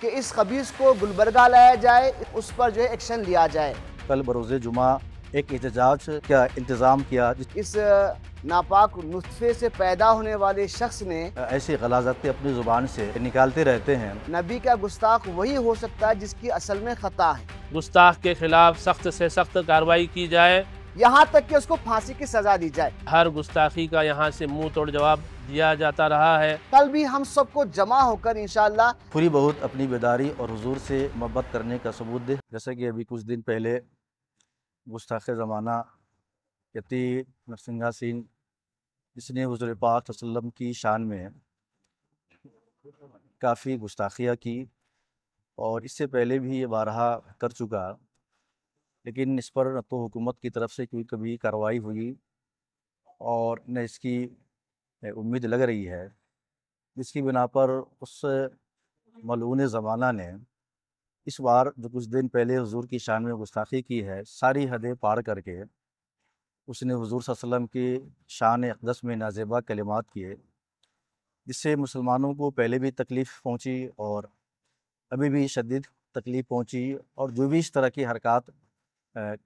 कि इस खबीस को गुलबरगा लाया जाए उस पर जो है एक्शन लिया जाए कल बरोज़ जुमा एक एहतजाज का इंतज़ाम किया इस नापाक नुस्खे से पैदा होने वाले शख्स ने ऐसी गलाजतें अपनी ज़ुबान से निकालते रहते हैं नबी का गुस्ताख वही हो सकता है जिसकी असल में ख़ता है गुस्ताख के खिलाफ सख्त से सख्त कार्रवाई की जाए यहाँ तक कि उसको फांसी की सजा दी जाए हर गुस्ताखी का यहाँ से मुंह तोड़ जवाब दिया जाता रहा है कल भी हम सबको जमा होकर इनशाला पूरी बहुत अपनी बेदारी और हजूर से मोहब्बत करने का सबूत दे जैसे कि अभी कुछ दिन पहले गुस्ताख ज़माना यती नरसिंह सिंह जिसने हजूर पाक वसलम की शान में काफ़ी गुस्ताखियाँ की और इससे पहले भी ये बारहा कर चुका लेकिन इस पर न तो हुकूमत की तरफ से कोई कभी कार्रवाई हुई और न इसकी उम्मीद लग रही है जिसकी बिना पर उस मलून ज़माना ने इस बार जो कुछ दिन पहले हजूर की शान में गुस्ताखी की है सारी हदें पार करके उसने हजूर वसम की शान अकदस में नाजेबा कलिमात किए जिससे मुसलमानों को पहले भी तकलीफ़ पहुंची और अभी भी शदीद तकलीफ़ पहुंची और जो भी इस तरह की हरकत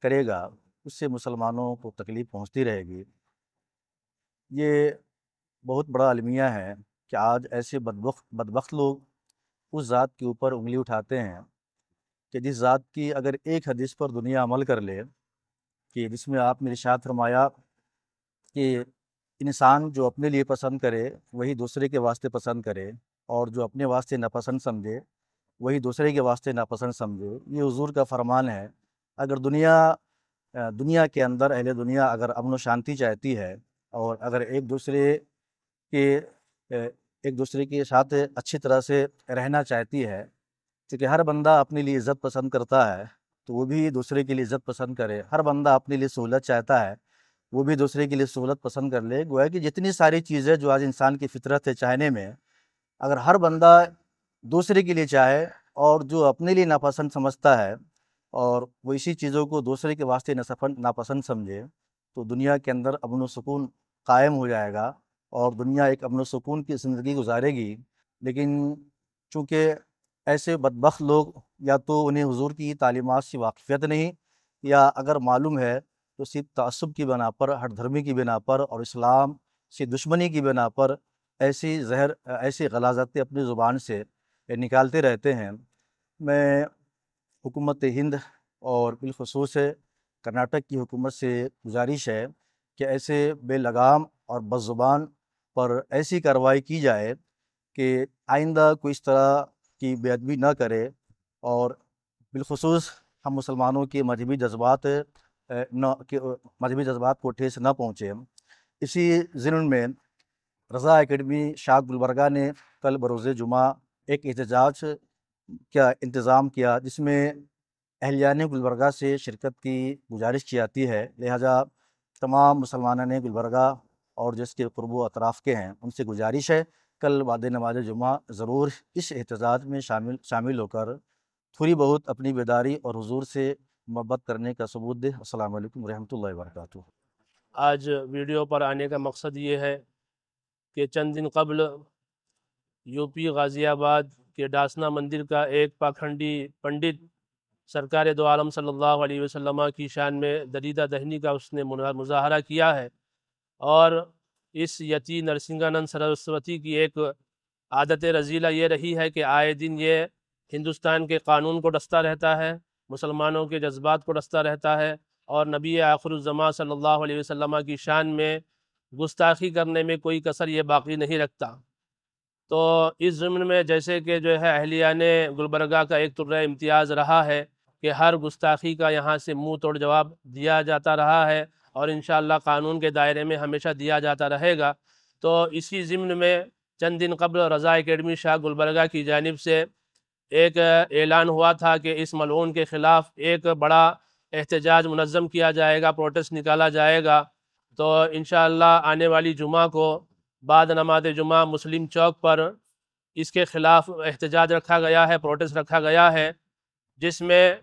करेगा उससे मुसलमानों को तकलीफ़ पहुंचती रहेगी ये बहुत बड़ा अलमिया है कि आज ऐसे बदबक बदबक लोग उस ज़ात के ऊपर उंगली उठाते हैं कि जिस ज़ात की अगर एक हदीस पर दुनिया अमल कर ले कि जिसमें आपने इशात फरमाया कि इंसान जो अपने लिए पसंद करे वही दूसरे के वास्ते पसंद करे और जो अपने वास्ते नापसंद समझे वही दूसरे के वास्ते नापसंद समझे ये हजूर का फरमान है अगर दुनिया दुनिया के अंदर अहले दुनिया अगर अमन शांति चाहती है और अगर एक दूसरे कि एक दूसरे के साथ अच्छी तरह से रहना चाहती है क्योंकि हर बंदा अपने लिए इज्जत पसंद करता है तो वो भी दूसरे के लिए इज्जत पसंद करे हर बंदा अपने लिए सहूलत चाहता है वो भी दूसरे के लिए सहूलत पसंद कर ले गोया कि जितनी सारी चीज़ें जो आज इंसान की फितरत है चाहने में अगर हर बंदा दूसरे के लिए चाहे और जो अपने लिए नापसंद समझता है और वो इसी चीज़ों को दूसरे के वास्ते नापसंद समझे तो दुनिया के अंदर अमन सुकून कायम हो जाएगा और दुनिया एक अमन सुकून की ज़िंदगी गुजारेगी लेकिन चूँकि ऐसे बदबक लोग या तो उन्हें हजूर की तालीमत से वाकफियत नहीं या अगर मालूम है तो सिर्फ तसब की बिना पर हर धर्मी की बिना पर और इस्लाम से दुश्मनी की बिना पर ऐसी जहर ऐसी गलाजतें अपनी ज़ुबान से निकालते रहते हैं मैं हुकूमत हिंद और बिलखसूस कर्नाटक की हुकूमत से गुजारिश है कि ऐसे बेलगाम और बस ज़ुबान पर ऐसी कार्रवाई की जाए कि आइंदा कोई इस तरह की बेदबी ना करे और बिलखसूस हम मुसलमानों के मजहबी जज्बात न मजहबी जज्बात को ठेस ना पहुँचे इसी जिन में रज़ा एकेडमी शाह गुलबरगा ने कल बरोज़ जुमा एक एहतजाज का इंतज़ाम किया जिसमें ने गुलबर्गा से शिरकत की गुजारिश की जाती है लिहाजा तमाम मुसलमानों ने गुलबर्गा और जिसके क़ुरब अतराफ़ के हैं उनसे गुजारिश है कल वाद नमाज जुमा ज़रूर इस एहतजाज में शामिल शामिल होकर थोड़ी बहुत अपनी बेदारी और हजूर से मोहब्बत करने का सबूत दें असल वरहमत वरक आज वीडियो पर आने का मकसद ये है कि चंद दिन कबल यूपी गाज़ियाबाद के डासना मंदिर का एक पाखंडी पंडित सरकार दो आलम सल्लल्लाहु अलैहि वसल्लम की शान में दरीदा दहनी का उसने मुजाहरा किया है और इस यति नरसिंहानंद सरस्वती की एक आदत रजीला ये रही है कि आए दिन ये हिंदुस्तान के कानून को डसता रहता है मुसलमानों के जज्बात को डसता रहता है और नबी आखरुलजमा सल्ला वसम की शान में गुस्ताखी करने में कोई कसर ये बाकी नहीं रखता तो इस ज़मन में जैसे कि जो है अहलिया ने गुलबरगा का एक तुर्र इम्तियाज़ रहा है कि हर गुस्ताखी का यहाँ से मुँह तोड़ जवाब दिया जाता रहा है और इन कानून के दायरे में हमेशा दिया जाता रहेगा तो इसी ज़िम्न में चंद दिन कबल रज़ा अकेडमी शाह गुलबर्गा की जानब से एक ऐलान हुआ था कि इस मलून के ख़िलाफ़ एक बड़ा एहतजाज मनज़म किया जाएगा प्रोटेस्ट निकाला जाएगा तो इन आने वाली जुमा को बाद नमाज जुमा मुस्लिम चौक पर इसके ख़िलाफ़ एहतजाज रखा गया है प्रोटेस्ट रखा गया है जिसमें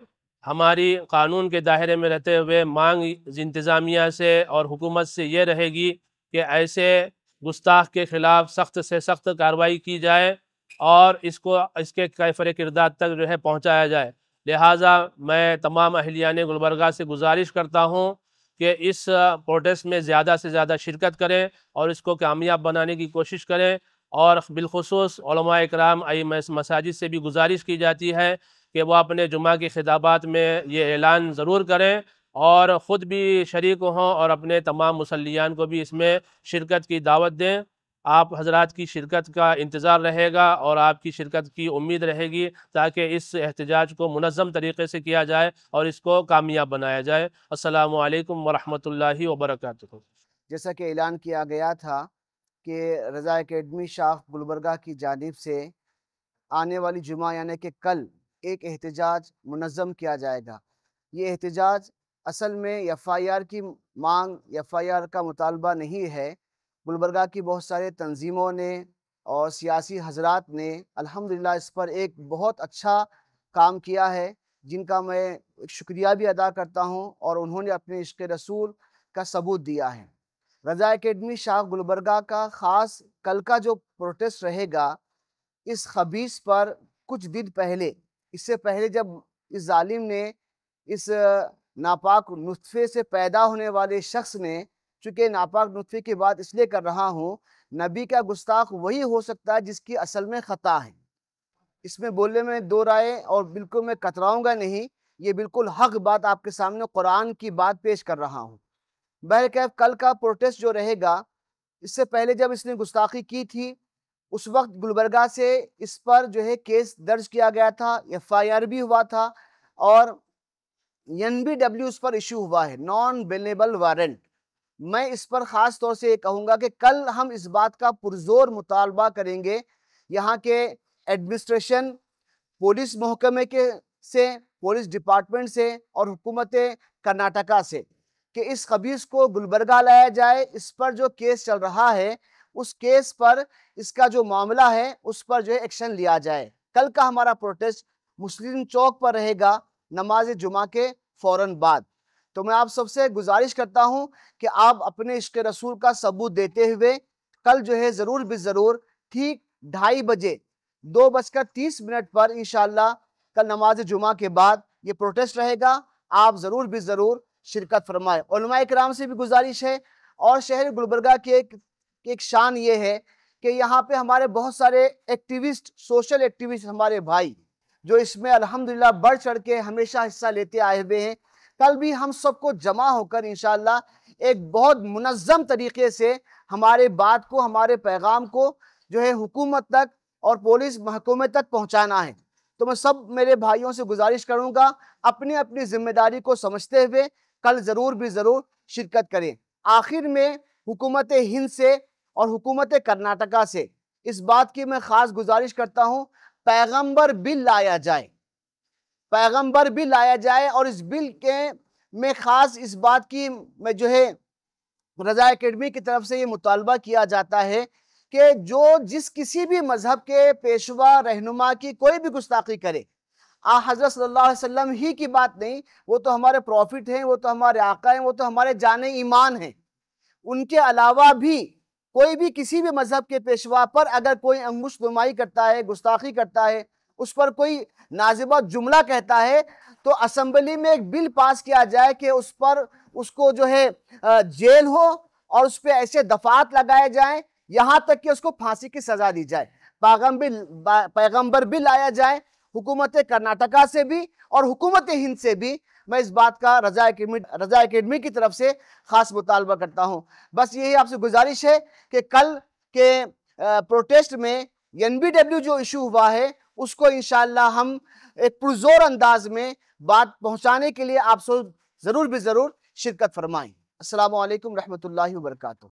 हमारी कानून के दायरे में रहते हुए मांग इंतज़ामिया से और हुकूमत से ये रहेगी कि ऐसे गुस्ताख के ख़िलाफ़ सख्त से सख्त कार्रवाई की जाए और इसको इसके कैफर किरदार तक जो है पहुँचाया जाए लिहाजा मैं तमाम अहलियान गुलबरगा से गुजारिश करता हूँ कि इस प्रोटेस्ट में ज़्यादा से ज़्यादा शिरकत करें और इसको कामयाब बनाने की कोशिश करें और बिलखसूस कराम आई मसाजिद से भी गुजारिश की जाती है कि वो अपने जुमा की खिताबात में ये ऐलान ज़रूर करें और ख़ुद भी शरीक हों और अपने तमाम मुसलियान को भी इसमें शिरकत की दावत दें आप हजरात की शिरकत का इंतज़ार रहेगा और आपकी शिरकत की उम्मीद रहेगी ताकि इस एहतजाज को मनज़म तरीके से किया जाए और इसको कामयाब बनाया जाए असलकम वरहमल वबरक जैसा कि ऐलान किया गया था कि रज़ा अकेडमी शाख गुलबर्गा की जानब से आने वाली जुमा यानी कि कल एक एहतजाज मनज़म किया जाएगा ये एहतजाज असल में एफ आई आर की मांग एफ आई आर का मुतालबा नहीं है गुलबरगा की बहुत सारे तंजीमों ने और सियासी हजरात ने अल्हम्दुलिल्लाह इस पर एक बहुत अच्छा काम किया है जिनका मैं शुक्रिया भी अदा करता हूँ और उन्होंने अपने इश्क रसूल का सबूत दिया है रजा अकेडमी शाह गुलबरगा का ख़ास कल का जो प्रोटेस्ट रहेगा इस खबीस पर कुछ दिन पहले इससे पहले जब इस जालिम ने इस नापाक नुतफ़े से पैदा होने वाले शख्स ने चूँकि नापाक नुतफ़े की बात इसलिए कर रहा हूँ नबी का गुस्ताख वही हो सकता है जिसकी असल में ख़ता है इसमें बोलने में दो राय और बिल्कुल मैं कतराऊँगा नहीं ये बिल्कुल हक बात आपके सामने कुरान की बात पेश कर रहा हूँ बहरकैफ कल का प्रोटेस्ट जो रहेगा इससे पहले जब इसने गुस्ताखी की थी उस वक्त गुलबर्गा से इस पर जो है केस दर्ज किया गया था एफ भी हुआ था और एन उस पर इशू हुआ है नॉन बेनेबल वारंट मैं इस पर ख़ास तौर से ये कहूँगा कि कल हम इस बात का पुरजोर मुतालबा करेंगे यहाँ के एडमिनिस्ट्रेशन पुलिस महकमे के से पुलिस डिपार्टमेंट से और हुकूमत कर्नाटका से कि इस खबीस को गुलबर्गा लाया जाए इस पर जो केस चल रहा है उस केस पर इसका जो मामला है उस पर जो है एक्शन लिया जाए कल का हमारा प्रोटेस्ट मुस्लिम चौक पर रहेगा नमाज जुमा के फौरन बाद तो मैं आप सबसे गुजारिश करता हूं कि आप अपने इश्क रसूल का सबूत देते हुए कल जो है ज़रूर भी ज़रूर ठीक ढाई बजे दो बजकर तीस मिनट पर इन कल नमाज जुमा के बाद ये प्रोटेस्ट रहेगा आप ज़रूर भी ज़रूर शिरकत फरमाए और नुमा कराम से भी गुजारिश है और शहर गुलबरगा के की एक शान ये है कि यहाँ पे हमारे बहुत सारे एक्टिविस्ट सोशल एक्टिविस्ट हमारे भाई जो इसमें अल्हम्दुलिल्लाह बढ़ चढ़ के हमेशा हिस्सा लेते आए हुए हैं कल भी हम सबको जमा होकर इन एक बहुत मुनज़म तरीके से हमारे बात को हमारे पैगाम को जो है हुकूमत तक और पुलिस महकमे तक पहुँचाना है तो मैं सब मेरे भाइयों से गुजारिश करूँगा अपनी अपनी जिम्मेदारी को समझते हुए कल ज़रूर भी ज़रूर शिरकत करें आखिर में हुकूमत हिंद से और हुकूमत कर्नाटका से इस बात की मैं ख़ास गुजारिश करता हूँ पैगंबर बिल लाया जाए पैगंबर बिल लाया जाए और इस बिल के में ख़ास इस बात की मैं जो है रज़ा एकेडमी की तरफ से ये मुतालबा किया जाता है कि जो जिस किसी भी मज़हब के पेशवा रहनुमा की कोई भी गुस्ताखी करे आ हज़रत सल्लल्लाहु अलैहि वसल्लम ही की बात नहीं वो तो हमारे प्रॉफिट हैं वो तो हमारे आका हैं वो तो हमारे जान ईमान हैं उनके अलावा भी कोई भी किसी भी मज़हब के पेशवा पर अगर कोई अंगुश नुमाई करता है गुस्ताखी करता है उस पर कोई नाजिबा जुमला कहता है तो असम्बली में एक बिल पास किया जाए कि उस पर उसको जो है जेल हो और उस पर ऐसे दफात लगाए जाए यहाँ तक कि उसको फांसी की सज़ा दी जाए पैगम्बिल पैगम्बर बिल लाया जाए हुकूमत कर्नाटका से भी और हुकूमत हिंद से भी मैं इस बात का रजा अकेडमी रजा अकेडमी की तरफ से ख़ास मुतालबा करता हूँ बस यही आपसे गुजारिश है कि कल के प्रोटेस्ट में एन जो इशू हुआ है उसको इन हम एक पुरजोर अंदाज में बात पहुँचाने के लिए आप सो ज़रूर भी ज़रूर शिरकत फरमाएँ असल वरहमल वर्का